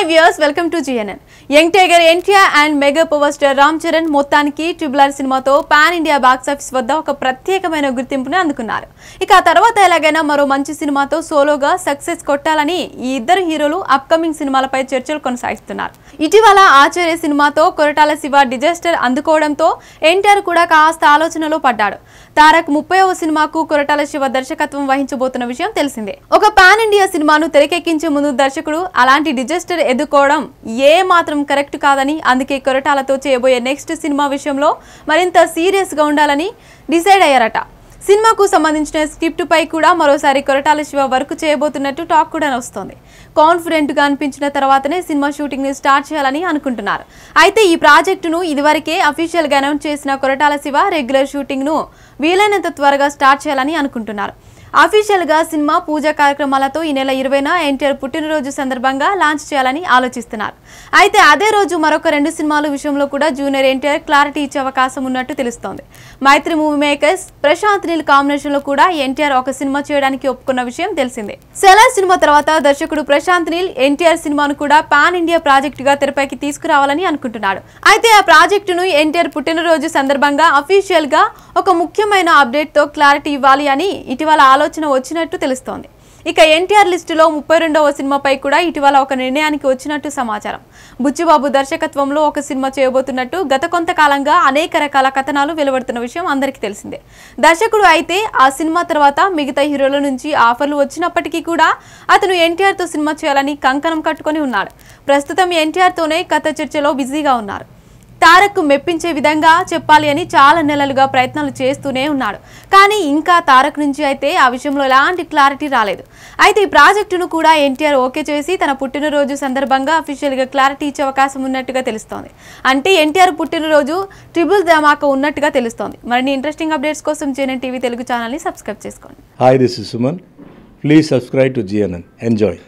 hi viewers welcome to GNN young tiger NTR and mega power star Ram Charan మొత్తానికి ట్రిబులర్ సినిమాతో pan India box office వద్ద ఒక ప్రత్యేకమైన గుర్తింపుని అందుకున్నారు ఇక ఆ తర్వాత ఎలాగైనా మరో మంచి సినిమాతో సోలోగా సక్సెస్ కొట్టాలని ఈ ఇద్దరు హీరోలు అప్కమింగ్ సినిమాలపై చర్చలు కొనసాగిస్తున్నారు ఇటీవల ఆచార్య సినిమాతో కొరటాల శివ డిజాస్టర్ అందుకోవడంతో ఎన్టీఆర్ కూడా కాస్త ఆలోచనలో పడ్డాడు తారక్ ముప్పైవ సినిమాకు కొరటాల శివ దర్శకత్వం వహించబోతున్న విషయం తెలిసిందే ఒక పాన్ ఇండియా సినిమాను తెరకెక్కించే ముందు దర్శకుడు అలాంటి డిజాస్టర్ ఎదుర్కోవడం ఏ మాత్రం కరెక్ట్ కాదని అందుకే కొరటాలతో చేయబోయే నెక్స్ట్ సినిమా విషయంలో మరింత సీరియస్గా ఉండాలని డిసైడ్ అయ్యారట సినిమాకు సంబంధించిన స్క్రిప్ట్పై కూడా మరోసారి కొరటాల శివ వర్క్ చేయబోతున్నట్టు టాక్ కూడా వస్తోంది కాన్ఫిడెంట్గా అనిపించిన తర్వాతనే సినిమా షూటింగ్ని స్టార్ట్ చేయాలని అనుకుంటున్నారు అయితే ఈ ప్రాజెక్టును ఇదివరకే అఫీషియల్గా అనౌన్స్ చేసిన కొరటాల శివ రెగ్యులర్ షూటింగ్ను వీలైనంత త్వరగా స్టార్ట్ చేయాలని అనుకుంటున్నారు అఫీషియల్గా సినిమా పూజా కార్యక్రమాలతో ఈ నెల ఇరవైన ఎన్టీఆర్ పుట్టినరోజు సందర్భంగా లాంచ్ చేయాలని ఆలోచిస్తున్నారు అయితే అదే రోజు మరొక రెండు సినిమాల విషయంలో కూడా జూనియర్ ఎన్టీఆర్ క్లారిటీ ఇచ్చే అవకాశం ఉన్నట్టు తెలుస్తోంది మైత్రి మూవీ మేకర్స్ ప్రశాంత్ నీల్ కాంబినేషన్లో కూడా ఎన్టీఆర్ ఒక సినిమా చేయడానికి ఒప్పుకున్న విషయం తెలిసిందే సెలార్ సినిమా తర్వాత దర్శకుడు ప్రశాంత్ నీల్ ఎన్టీఆర్ సినిమాను కూడా పాన్ ఇండియా ప్రాజెక్టుగా తెరపైకి తీసుకురావాలని అనుకుంటున్నాడు అయితే ఆ ప్రాజెక్టును ఎన్టీఆర్ పుట్టినరోజు సందర్భంగా అఫీషియల్గా ఒక ముఖ్యమైన కీలకమైన అప్డేట్తో క్లారిటీ ఇవ్వాలి అని ఇటీవల ఆలోచన వచ్చినట్టు తెలుస్తోంది ఇక ఎన్టీఆర్ లిస్టులో ముప్పై రెండవ సినిమాపై కూడా ఇటీవల ఒక నిర్ణయానికి వచ్చినట్టు సమాచారం బుచ్చిబాబు దర్శకత్వంలో ఒక సినిమా చేయబోతున్నట్టు గత కొంతకాలంగా అనేక రకాల కథనాలు వెలువడుతున్న విషయం అందరికీ తెలిసిందే దర్శకుడు అయితే ఆ సినిమా తర్వాత మిగతా హీరోల నుంచి ఆఫర్లు వచ్చినప్పటికీ కూడా అతను ఎన్టీఆర్తో సినిమా చేయాలని కంకణం కట్టుకొని ఉన్నాడు ప్రస్తుతం ఎన్టీఆర్తోనే కథ చర్చలో బిజీగా ఉన్నారు తారక్ మెప్పించే విధంగా చెప్పాలి అని చాలా నెలలుగా ప్రయత్నాలు చేస్తూనే ఉన్నాడు కానీ ఇంకా తారక్ నుంచి అయితే ఆ విషయంలో ఎలాంటి క్లారిటీ రాలేదు అయితే ఈ ప్రాజెక్టును కూడా ఎన్టీఆర్ ఓకే చేసి తన పుట్టినరోజు సందర్భంగా అఫీషియల్గా క్లారిటీ ఇచ్చే అవకాశం ఉన్నట్టుగా తెలుస్తోంది అంటే ఎన్టీఆర్ పుట్టినరోజు ట్రిబుల్ ధమాక ఉన్నట్టుగా తెలుస్తోంది మరిన్ని ఇంట్రెస్టింగ్ అప్డేట్స్ కోసం జేఎన్ఎన్ టీవీ తెలుగు ఛానల్ని సబ్స్క్రైబ్ చేసుకోండి hi this is Suman please subscribe to GNN enjoy